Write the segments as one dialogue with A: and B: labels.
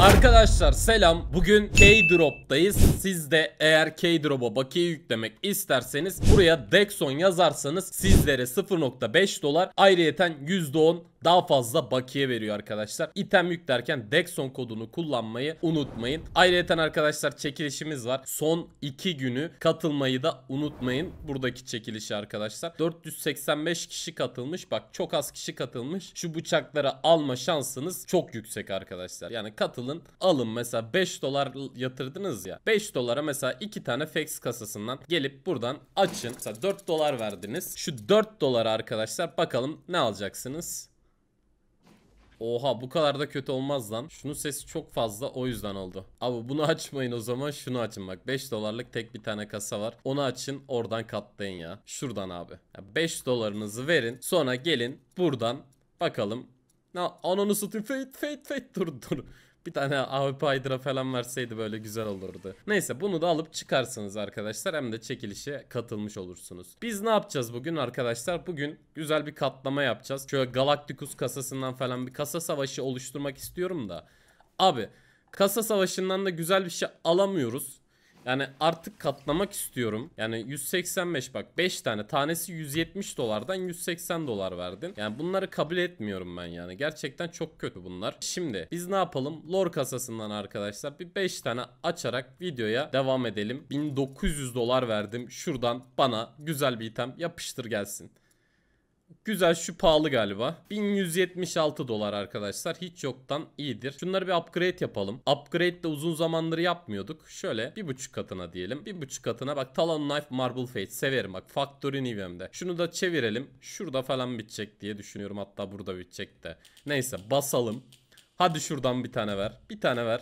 A: Arkadaşlar selam. Bugün K-Drop'tayız. Siz de eğer K-Drop'a bakiye yüklemek isterseniz buraya Dexon yazarsanız sizlere 0.5 dolar ayrıyeten %10 daha fazla bakiye veriyor arkadaşlar. İtem yüklerken Dexon kodunu kullanmayı unutmayın. Ayrıca arkadaşlar çekilişimiz var. Son 2 günü katılmayı da unutmayın. Buradaki çekilişi arkadaşlar. 485 kişi katılmış. Bak çok az kişi katılmış. Şu bıçakları alma şansınız çok yüksek arkadaşlar. Yani katılın alın mesela 5 dolar yatırdınız ya. 5 dolara mesela 2 tane fax kasasından gelip buradan açın. Mesela 4 dolar verdiniz. Şu 4 dolara arkadaşlar bakalım ne alacaksınız? Oha bu kadar da kötü olmaz lan. Şunun sesi çok fazla o yüzden oldu. Abi bunu açmayın o zaman şunu açın bak. 5 dolarlık tek bir tane kasa var. Onu açın oradan katlayın ya. Şuradan abi. Ya 5 dolarınızı verin. Sonra gelin buradan bakalım. Na ananı satayım. Fate fate fate dur dur. Bir tane AWP Hydra falan verseydi böyle güzel olurdu. Neyse bunu da alıp çıkarsınız arkadaşlar. Hem de çekilişe katılmış olursunuz. Biz ne yapacağız bugün arkadaşlar? Bugün güzel bir katlama yapacağız. Şöyle Galacticus kasasından falan bir kasa savaşı oluşturmak istiyorum da. Abi kasa savaşından da güzel bir şey alamıyoruz. Yani artık katlamak istiyorum. Yani 185 bak 5 tane tanesi 170 dolardan 180 dolar verdin. Yani bunları kabul etmiyorum ben yani. Gerçekten çok kötü bunlar. Şimdi biz ne yapalım? Lore kasasından arkadaşlar bir 5 tane açarak videoya devam edelim. 1900 dolar verdim. Şuradan bana güzel bir item yapıştır gelsin. Güzel şu pahalı galiba. 1176 dolar arkadaşlar. Hiç yoktan iyidir. Şunları bir upgrade yapalım. Upgrade de uzun zamanları yapmıyorduk. Şöyle bir buçuk katına diyelim. Bir buçuk katına bak Talon Knife Marble Fate. Severim bak. Factory Nivea'mde. Şunu da çevirelim. Şurada falan bitecek diye düşünüyorum. Hatta burada bitecek de. Neyse basalım. Hadi şuradan bir tane ver. Bir tane ver.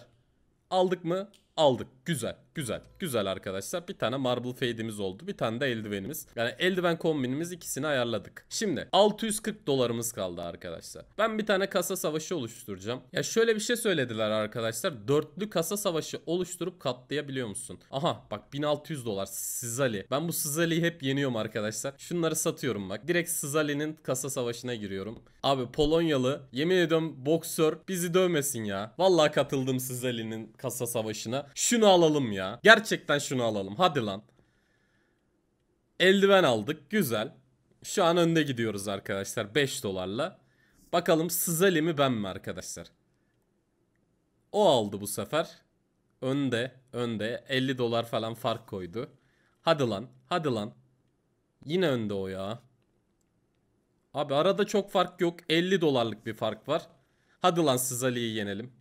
A: Aldık mı? Aldık. Güzel. Güzel. Güzel arkadaşlar. Bir tane marble fade'imiz oldu. Bir tane de eldivenimiz. Yani eldiven kombinimiz ikisini ayarladık. Şimdi 640 dolarımız kaldı arkadaşlar. Ben bir tane kasa savaşı oluşturacağım. Ya şöyle bir şey söylediler arkadaşlar. Dörtlü kasa savaşı oluşturup katlayabiliyor musun? Aha bak 1600 dolar. Sizali. Ben bu Sizali'yi hep yeniyorum arkadaşlar. Şunları satıyorum bak. Direkt Sizali'nin kasa savaşına giriyorum. Abi Polonyalı yemin ediyorum boksör bizi dövmesin ya. Vallahi katıldım Sizali'nin kasa savaşına. Şunu alalım ya. Gerçekten şunu alalım. Hadi lan. Eldiven aldık. Güzel. Şu an önde gidiyoruz arkadaşlar 5 dolarla. Bakalım Sızali mi ben mi arkadaşlar? O aldı bu sefer. Önde, önde 50 dolar falan fark koydu. Hadi lan, hadi lan. Yine önde o ya. Abi arada çok fark yok. 50 dolarlık bir fark var. Hadi lan Sızali'yi yenelim.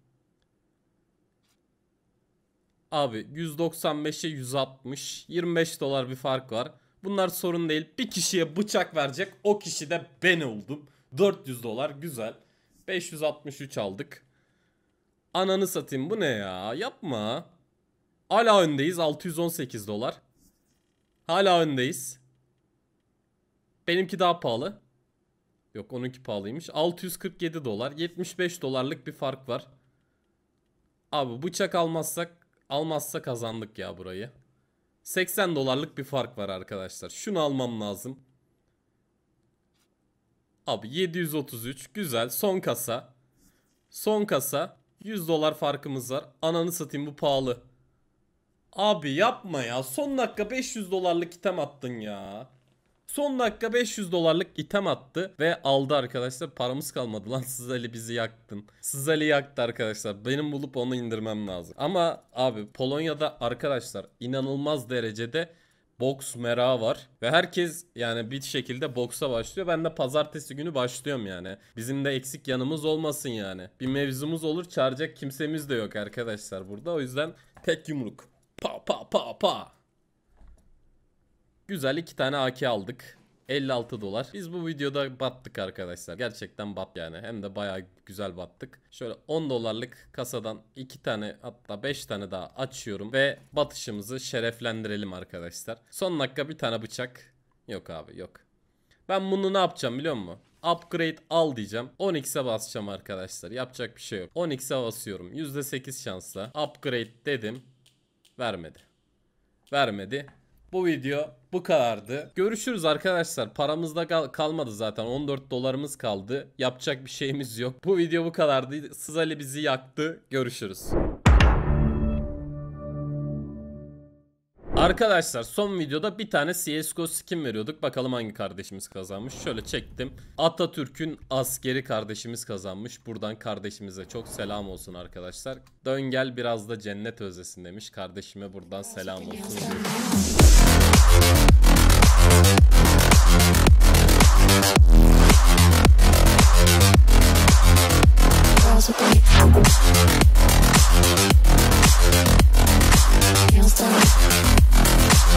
A: Abi 195'e 160. 25 dolar bir fark var. Bunlar sorun değil. Bir kişiye bıçak verecek. O kişi de ben oldum. 400 dolar güzel. 563 aldık. Ananı satayım bu ne ya? Yapma. Hala öndeyiz 618 dolar. Hala öndeyiz. Benimki daha pahalı. Yok onunki pahalıymış. 647 dolar. 75 dolarlık bir fark var. Abi bıçak almazsak Almazsa kazandık ya burayı. 80 dolarlık bir fark var arkadaşlar. Şunu almam lazım. Abi 733 güzel son kasa. Son kasa 100 dolar farkımız var. Ananı satayım bu pahalı. Abi yapma ya son dakika 500 dolarlık item attın ya. Son dakika 500 dolarlık item attı ve aldı arkadaşlar. Paramız kalmadı lan Sızali bizi yaktın. Sızali yaktı arkadaşlar. Benim bulup onu indirmem lazım. Ama abi Polonya'da arkadaşlar inanılmaz derecede box merağı var ve herkes yani bir şekilde boksa başlıyor. Ben de pazartesi günü başlıyorum yani. Bizim de eksik yanımız olmasın yani. Bir mevzumuz olur çağıracak kimsemiz de yok arkadaşlar burada. O yüzden tek yumruk. Pa pa pa pa. Güzel iki tane AK aldık. 56 dolar. Biz bu videoda battık arkadaşlar. Gerçekten bat yani. Hem de baya güzel battık. Şöyle 10 dolarlık kasadan 2 tane hatta 5 tane daha açıyorum. Ve batışımızı şereflendirelim arkadaşlar. Son dakika bir tane bıçak. Yok abi yok. Ben bunu ne yapacağım biliyor musun? Upgrade al diyeceğim. 10x'e basacağım arkadaşlar. Yapacak bir şey yok. 10x'e basıyorum. %8 şansla. Upgrade dedim. Vermedi. Vermedi bu video bu kadardı. Görüşürüz arkadaşlar. Paramızda kal kalmadı zaten. 14 dolarımız kaldı. Yapacak bir şeyimiz yok. Bu video bu kadardı. Ali bizi yaktı. Görüşürüz. Arkadaşlar son videoda bir tane CSGO skin veriyorduk. Bakalım hangi kardeşimiz kazanmış. Şöyle çektim. Atatürk'ün askeri kardeşimiz kazanmış. Buradan kardeşimize çok selam olsun arkadaşlar. Dön gel biraz da cennet özlesin demiş. Kardeşime buradan selam olsun. Thank you.